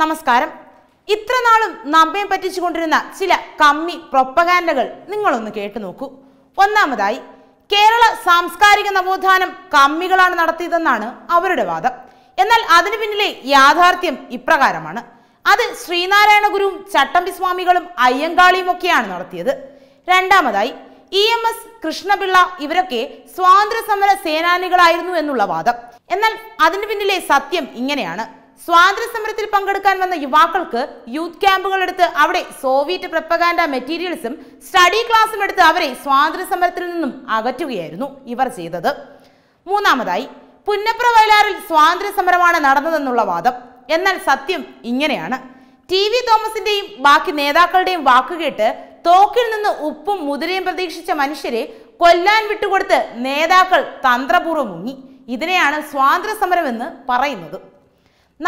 നമസ്കാരം ഇത്രനാളും നമ്മെ പറ്റിച്ചുകൊണ്ടിരുന്ന ചില കമ്മി പ്രൊപ്പകാൻഡകൾ നിങ്ങളൊന്ന് കേട്ടു നോക്കൂ ഒന്നാമതായി കേരള സാംസ്കാരിക നവോത്ഥാനം കമ്മികളാണ് നടത്തിയതെന്നാണ് അവരുടെ വാദം എന്നാൽ അതിനു പിന്നിലെ യാഥാർത്ഥ്യം ഇപ്രകാരമാണ് അത് ശ്രീനാരായണ ഗുരുവും ചട്ടമ്പിസ്വാമികളും അയ്യങ്കാളിയും ഒക്കെയാണ് നടത്തിയത് രണ്ടാമതായി ഇ എം എസ് കൃഷ്ണപിള്ള ഇവരൊക്കെ സ്വാതന്ത്ര്യ സമര സേനാനികളായിരുന്നു എന്നുള്ള വാദം എന്നാൽ അതിനു പിന്നിലെ സത്യം ഇങ്ങനെയാണ് സ്വാതന്ത്ര്യ സമരത്തിൽ പങ്കെടുക്കാൻ വന്ന യുവാക്കൾക്ക് യൂത്ത് ക്യാമ്പുകളെടുത്ത് അവിടെ സോവിയറ്റ് പ്രപ്പകാൻഡ മെറ്റീരിയൽസും സ്റ്റഡി ക്ലാസ്സും എടുത്ത് അവരെ സ്വാതന്ത്ര്യ സമരത്തിൽ നിന്നും അകറ്റുകയായിരുന്നു ഇവർ ചെയ്തത് മൂന്നാമതായി പുന്നപ്ര വയലാറിൽ സ്വാതന്ത്ര്യ സമരമാണ് നടന്നതെന്നുള്ള വാദം എന്നാൽ സത്യം ഇങ്ങനെയാണ് ടി വി തോമസിന്റെയും ബാക്കി നേതാക്കളുടെയും വാക്കുകേട്ട് തോക്കിൽ നിന്ന് ഉപ്പും മുതിരയും പ്രതീക്ഷിച്ച മനുഷ്യരെ കൊല്ലാൻ വിട്ടുകൊടുത്ത് നേതാക്കൾ തന്ത്രപൂർവ്വം മുങ്ങി ഇതിനെയാണ് സ്വാതന്ത്ര്യ സമരമെന്ന് പറയുന്നത്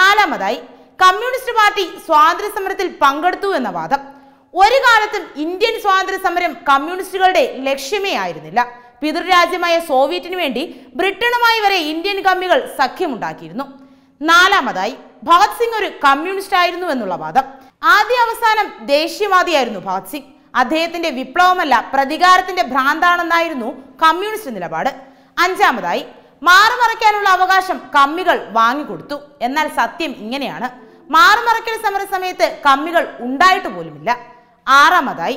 നാലാമതായി കമ്മ്യൂണിസ്റ്റ് പാർട്ടി സ്വാതന്ത്ര്യ സമരത്തിൽ പങ്കെടുത്തു എന്ന വാദം ഒരു കാലത്തും ഇന്ത്യൻ സ്വാതന്ത്ര്യ സമരം കമ്മ്യൂണിസ്റ്റുകളുടെ ലക്ഷ്യമേ ആയിരുന്നില്ല പിതൃരാജ്യമായ സോവിയറ്റിനു വേണ്ടി ബ്രിട്ടനുമായി വരെ ഇന്ത്യൻ കമ്മികൾ സഖ്യമുണ്ടാക്കിയിരുന്നു നാലാമതായി ഭഗത് സിംഗ് ഒരു കമ്മ്യൂണിസ്റ്റ് ആയിരുന്നു എന്നുള്ള വാദം ആദ്യ അവസാനം ദേശീയവാദിയായിരുന്നു ഭഗത് സിംഗ് അദ്ദേഹത്തിന്റെ വിപ്ലവമല്ല പ്രതികാരത്തിന്റെ ഭ്രാന്താണെന്നായിരുന്നു കമ്മ്യൂണിസ്റ്റ് നിലപാട് അഞ്ചാമതായി മാറുമറയ്ക്കാനുള്ള അവകാശം കമ്മികൾ വാങ്ങിക്കൊടുത്തു എന്നാൽ സത്യം ഇങ്ങനെയാണ് മാറുമറയ്ക്കൽ സമയത്ത് കമ്മികൾ ഉണ്ടായിട്ട് പോലുമില്ല ആറാമതായി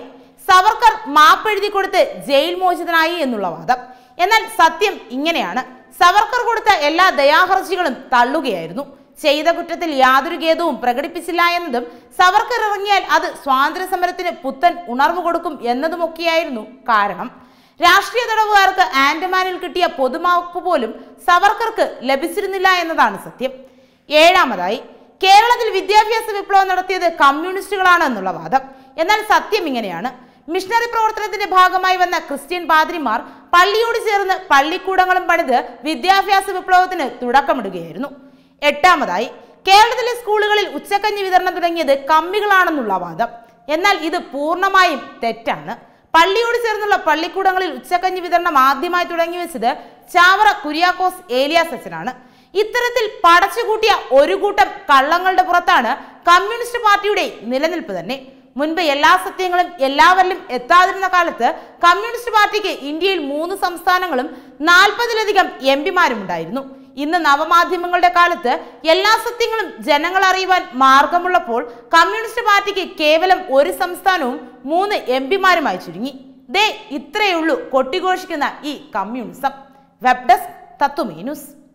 സവർക്കർ മാപ്പെഴുതി കൊടുത്ത് ജയിൽ മോചിതനായി എന്നുള്ള വാദം എന്നാൽ സത്യം ഇങ്ങനെയാണ് സവർക്കർ കൊടുത്ത എല്ലാ ദയാഹർജികളും തള്ളുകയായിരുന്നു ചെയ്ത കുറ്റത്തിൽ യാതൊരു ഖേദവും പ്രകടിപ്പിച്ചില്ല എന്നതും സവർക്കർ ഇറങ്ങിയാൽ അത് സ്വാതന്ത്ര്യ സമരത്തിന് പുത്തൻ ഉണർവ് കൊടുക്കും എന്നതുമൊക്കെയായിരുന്നു കാരണം രാഷ്ട്രീയ തടവുകാർക്ക് ആൻഡമാനിൽ കിട്ടിയ പൊതുമാപ്പ് പോലും സവർക്കർക്ക് ലഭിച്ചിരുന്നില്ല എന്നതാണ് സത്യം ഏഴാമതായി കേരളത്തിൽ വിദ്യാഭ്യാസ വിപ്ലവം നടത്തിയത് കമ്മ്യൂണിസ്റ്റുകളാണ് എന്നുള്ള വാദം എന്നാൽ സത്യം ഇങ്ങനെയാണ് മിഷണറി പ്രവർത്തനത്തിന്റെ ഭാഗമായി വന്ന ക്രിസ്ത്യൻ പാതിരിമാർ പള്ളിയോട് ചേർന്ന് പള്ളിക്കൂടങ്ങളും പണിത് വിദ്യാഭ്യാസ വിപ്ലവത്തിന് തുടക്കമിടുകയായിരുന്നു എട്ടാമതായി കേരളത്തിലെ സ്കൂളുകളിൽ ഉച്ചക്കഞ്ഞി വിതരണം തുടങ്ങിയത് കമ്മികളാണെന്നുള്ള വാദം എന്നാൽ ഇത് പൂർണ്ണമായും തെറ്റാണ് പള്ളിയോട് ചേർന്നുള്ള പള്ളിക്കൂടങ്ങളിൽ ഉച്ചക്കഞ്ഞി വിതരണം ആദ്യമായി തുടങ്ങി വെച്ചത് ചാവറ കുര്യാക്കോസ് ഏലിയാസ് അച്ഛനാണ് ഇത്തരത്തിൽ പടച്ചുകൂട്ടിയ ഒരു കൂട്ടം കള്ളങ്ങളുടെ പുറത്താണ് കമ്മ്യൂണിസ്റ്റ് പാർട്ടിയുടെ നിലനിൽപ്പ് തന്നെ മുൻപ് എല്ലാ സത്യങ്ങളും എല്ലാവരിലും എത്താതിരുന്ന കാലത്ത് കമ്മ്യൂണിസ്റ്റ് പാർട്ടിക്ക് ഇന്ത്യയിൽ മൂന്ന് സംസ്ഥാനങ്ങളും നാൽപ്പതിലധികം എം പിമാരും ഉണ്ടായിരുന്നു ഇന്ന് നവമാധ്യമങ്ങളുടെ കാലത്ത് എല്ലാ സത്യങ്ങളും ജനങ്ങൾ അറിയുവാൻ മാർഗമുള്ളപ്പോൾ കമ്മ്യൂണിസ്റ്റ് പാർട്ടിക്ക് കേവലം ഒരു സംസ്ഥാനവും മൂന്ന് എം പിമാരുമായി ചുരുങ്ങി ദേ ഇത്രയുള്ളൂ കൊട്ടിഘോഷിക്കുന്ന ഈ കമ്മ്യൂണിസം വെബ് ഡെസ്ക്